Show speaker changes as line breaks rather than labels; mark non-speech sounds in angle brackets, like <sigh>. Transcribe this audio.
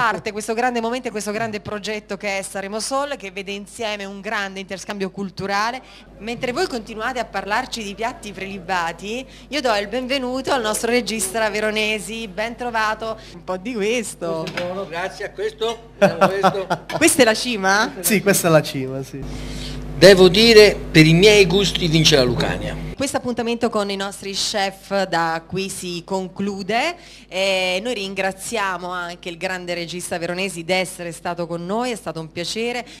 parte questo grande momento e questo grande progetto che è Saremo Sol, che vede insieme un grande interscambio culturale. Mentre voi continuate a parlarci di piatti prelibati, io do il benvenuto al nostro regista veronesi, ben trovato. Un po' di questo. questo grazie a questo. <laughs> questa è la cima?
Sì, questa è la cima, sì. Devo dire, per i miei gusti vince la Lucania
questo appuntamento con i nostri chef da qui si conclude. Eh, noi ringraziamo anche il grande regista veronesi di essere stato con noi, è stato un piacere.